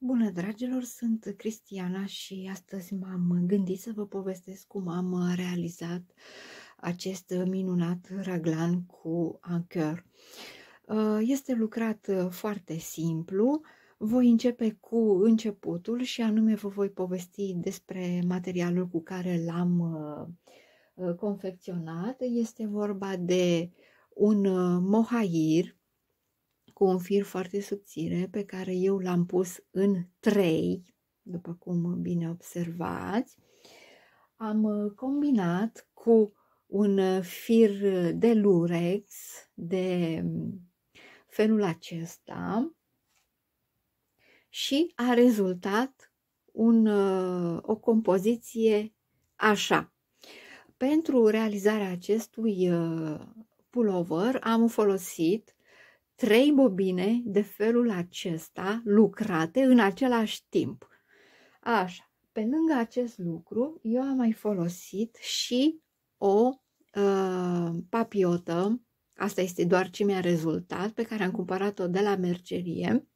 Bună, dragilor! Sunt Cristiana și astăzi m-am gândit să vă povestesc cum am uh, realizat acest uh, minunat raglan cu anchor. Uh, este lucrat foarte simplu. Voi începe cu începutul și anume vă voi povesti despre materialul cu care l-am confecționat. Este vorba de un mohair cu un fir foarte subțire pe care eu l-am pus în trei, după cum bine observați. Am uh, combinat cu un uh, fir uh, de lurex de mm, felul acesta și a rezultat un, o compoziție așa. Pentru realizarea acestui pulover am folosit trei bobine de felul acesta lucrate în același timp. Așa, pe lângă acest lucru, eu am mai folosit și o uh, papiotă, asta este doar ce mi-a rezultat, pe care am cumpărat-o de la mercerie,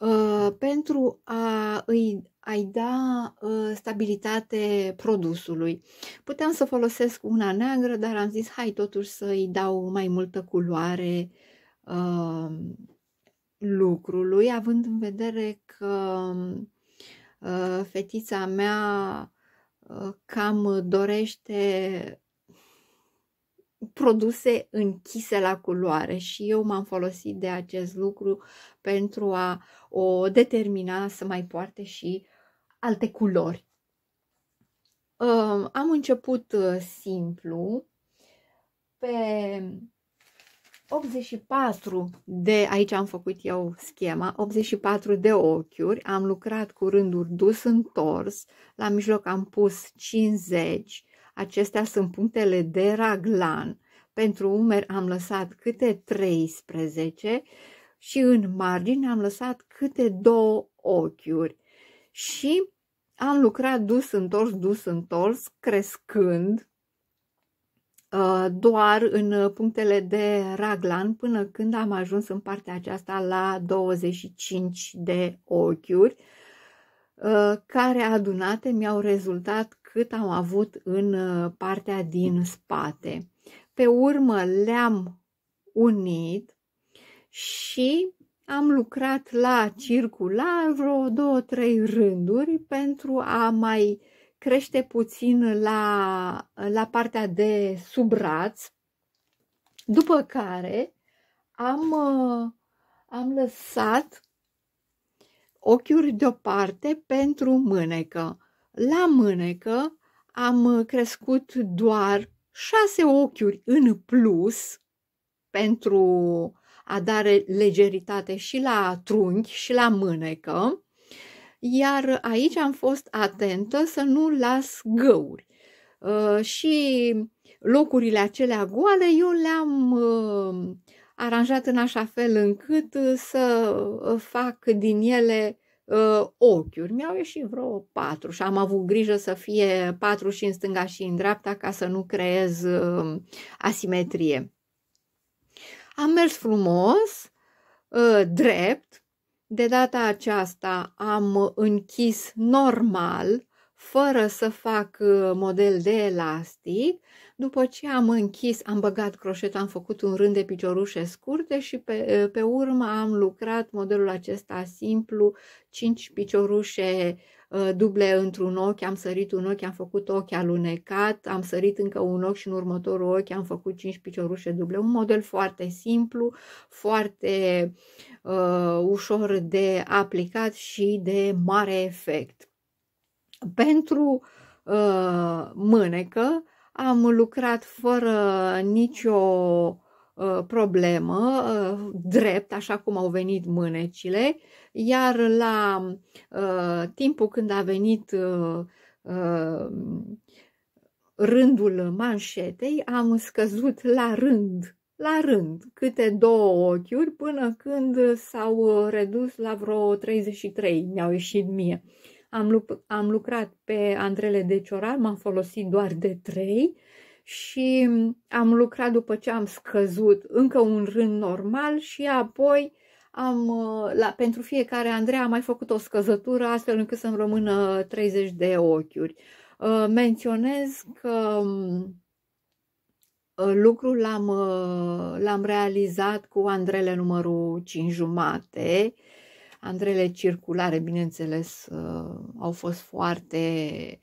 Uh, pentru a îi ai da uh, stabilitate produsului. Puteam să folosesc una neagră, dar am zis hai totuși să-i dau mai multă culoare uh, lucrului, având în vedere că uh, fetița mea uh, cam dorește produse închise la culoare și eu m-am folosit de acest lucru pentru a o determina să mai poarte și alte culori. Am început uh, simplu pe 84 de, aici am făcut eu schema, 84 de ochiuri, am lucrat cu rânduri dus întors, la mijloc am pus 50, Acestea sunt punctele de raglan. Pentru umeri am lăsat câte 13 și în margine am lăsat câte două ochiuri. Și am lucrat dus întors, dus întors, crescând uh, doar în punctele de raglan până când am ajuns în partea aceasta la 25 de ochiuri uh, care adunate mi-au rezultat cât am avut în uh, partea din spate. Pe urmă le-am unit și am lucrat la circular vreo două, trei rânduri pentru a mai crește puțin la, la partea de sub braț, după care am, uh, am lăsat ochiuri deoparte pentru mânecă. La mânecă am uh, crescut doar șase ochiuri în plus pentru a da legeritate și la trunchi și la mânecă, iar aici am fost atentă să nu las găuri. Uh, și locurile acelea goale eu le-am uh, aranjat în așa fel încât să fac din ele uh, ochiuri. Mi-au ieșit vreo patru și am avut grijă să fie patru și în stânga și în dreapta ca să nu creez uh, asimetrie. Am mers frumos, uh, drept. De data aceasta am închis normal, fără să fac model de elastic, după ce am închis, am băgat croșeta, am făcut un rând de piciorușe scurte și pe, pe urmă am lucrat modelul acesta simplu, 5 piciorușe duble într-un ochi, am sărit un ochi, am făcut ochi alunecat, am sărit încă un ochi și în următorul ochi am făcut 5 piciorușe duble. Un model foarte simplu, foarte uh, ușor de aplicat și de mare efect. Pentru uh, mânecă am lucrat fără nicio ă, problemă, ă, drept, așa cum au venit mânecile, iar la ă, timpul când a venit rândul manșetei, am scăzut la rând, la rând, câte două ochiuri, până când s-au redus la vreo 33, mi-au ieșit mie. Uh, am, lu- am lucrat pe andrele de ciorar, m-am folosit doar de trei și am lucrat după ce am scăzut încă un rând normal și apoi am, uh, la, pentru fiecare Andreea am mai făcut o scăzătură astfel încât să-mi rămână 30 de ochiuri. Uh, menționez că uh, lucrul l-am, l-am realizat cu Andrele numărul 5 jumate, uh, Andrele circulare, bineînțeles, uh, au fost foarte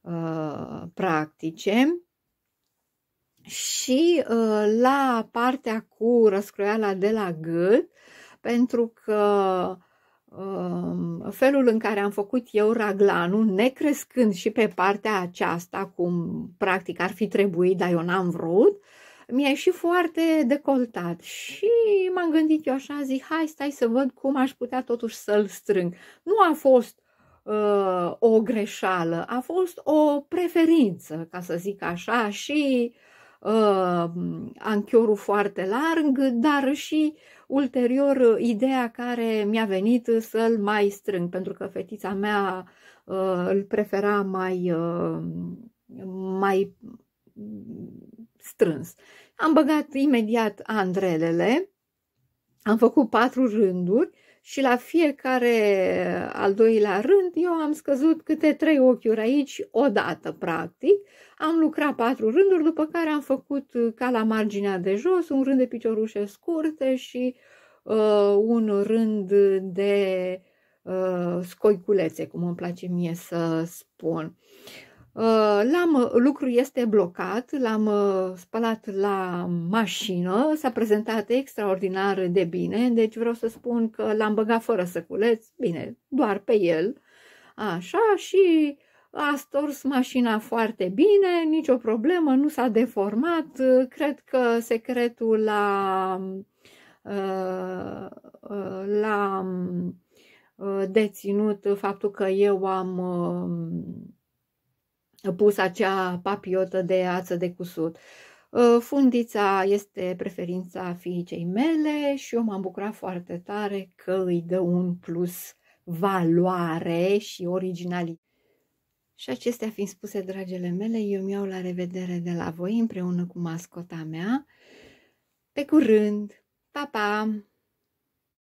uh, practice. Și uh, la partea cu răscroiala de la gât, pentru că um, felul în care am făcut eu raglanul, necrescând și pe partea aceasta, cum practic ar fi trebuit, dar eu n-am vrut, mi-a ieșit foarte decoltat și m-am gândit eu așa, zic, hai stai să văd cum aș putea totuși să-l strâng. Nu a fost uh, o greșeală, a fost o preferință, ca să zic așa, și uh, anchiorul foarte larg, dar și ulterior ideea care mi-a venit să-l mai strâng, pentru că fetița mea uh, îl prefera mai, uh, mai strâns. Am băgat imediat andrelele, am făcut patru rânduri și la fiecare al doilea rând eu am scăzut câte trei ochiuri aici odată, practic. Am lucrat patru rânduri, după care am făcut uh, ca la marginea de jos un rând de piciorușe scurte și uh, un rând de uh, scoiculețe, cum îmi place mie să spun. Uh, Ă, l-am, lucru este blocat, l-am ă, spălat la mașină, s-a prezentat extraordinar de bine, deci vreau să spun că l-am băgat fără să culeț, bine, doar pe el, așa, și a stors mașina foarte bine, nicio problemă, nu s-a deformat, cred că secretul la, ă, la deținut faptul că eu am pus acea papiotă de ață de cusut. Ă, fundița este preferința fiicei mele și eu m-am bucurat foarte tare că îi dă un plus valoare și originalitate. Și acestea fiind spuse, dragele mele, eu mi iau la revedere de la voi împreună cu mascota mea. Pe curând! Pa, pa!